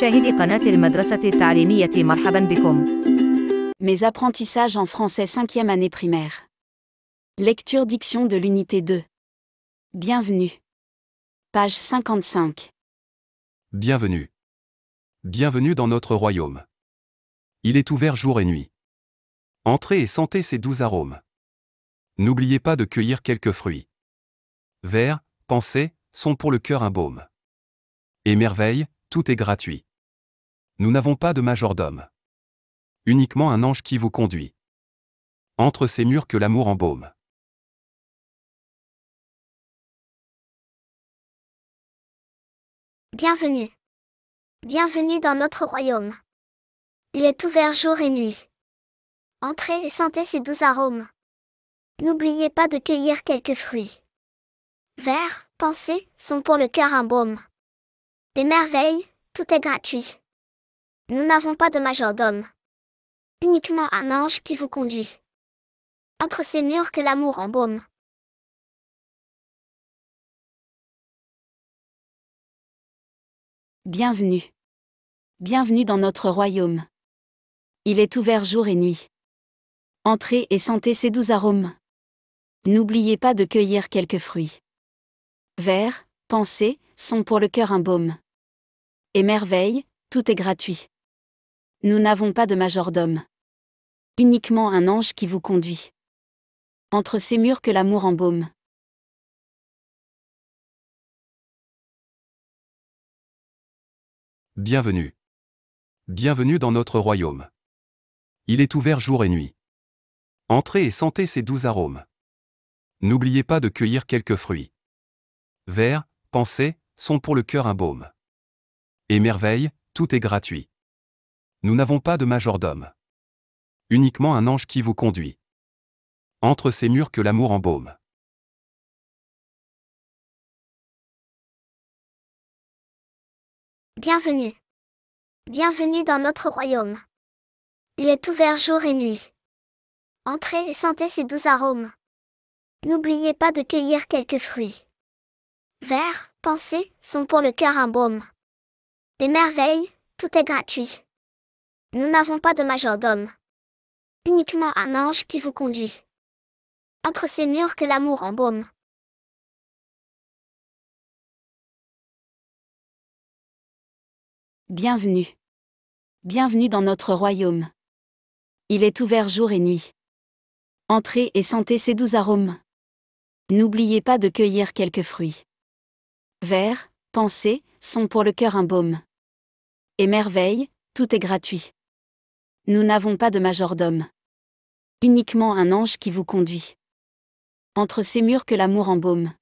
Mes apprentissages en français 5e année primaire. Lecture diction de l'unité 2. Bienvenue. Page 55. Bienvenue. Bienvenue dans notre royaume. Il est ouvert jour et nuit. Entrez et sentez ces doux arômes. N'oubliez pas de cueillir quelques fruits. Vers, pensées, sont pour le cœur un baume. Et merveille. Tout est gratuit. Nous n'avons pas de majordome. Uniquement un ange qui vous conduit. Entre ces murs que l'amour embaume. Bienvenue. Bienvenue dans notre royaume. Il est ouvert jour et nuit. Entrez et sentez ces doux arômes. N'oubliez pas de cueillir quelques fruits. Vers, pensées, sont pour le cœur un baume. Des merveilles, tout est gratuit. Nous n'avons pas de majordome. Uniquement un ange qui vous conduit. Entre ces murs que l'amour embaume. Bienvenue. Bienvenue dans notre royaume. Il est ouvert jour et nuit. Entrez et sentez ces doux arômes. N'oubliez pas de cueillir quelques fruits. Vers, pensées, sont pour le cœur un baume et merveille, tout est gratuit. Nous n'avons pas de majordome. Uniquement un ange qui vous conduit. Entre ces murs que l'amour embaume. Bienvenue. Bienvenue dans notre royaume. Il est ouvert jour et nuit. Entrez et sentez ces doux arômes. N'oubliez pas de cueillir quelques fruits. Vers, pensées, sont pour le cœur un baume. Et merveille, tout est gratuit. Nous n'avons pas de majordome. Uniquement un ange qui vous conduit. Entre ces murs que l'amour embaume. Bienvenue. Bienvenue dans notre royaume. Il est ouvert jour et nuit. Entrez et sentez ces doux arômes. N'oubliez pas de cueillir quelques fruits. Vers, pensées, sont pour le cœur un baume. Des merveilles, tout est gratuit. Nous n'avons pas de majordome. Uniquement un ange qui vous conduit. Entre ces murs que l'amour embaume. Bienvenue. Bienvenue dans notre royaume. Il est ouvert jour et nuit. Entrez et sentez ces doux arômes. N'oubliez pas de cueillir quelques fruits. Vers, pensez, sont pour le cœur un baume. Et merveille, tout est gratuit. Nous n'avons pas de majordome. Uniquement un ange qui vous conduit. Entre ces murs que l'amour embaume.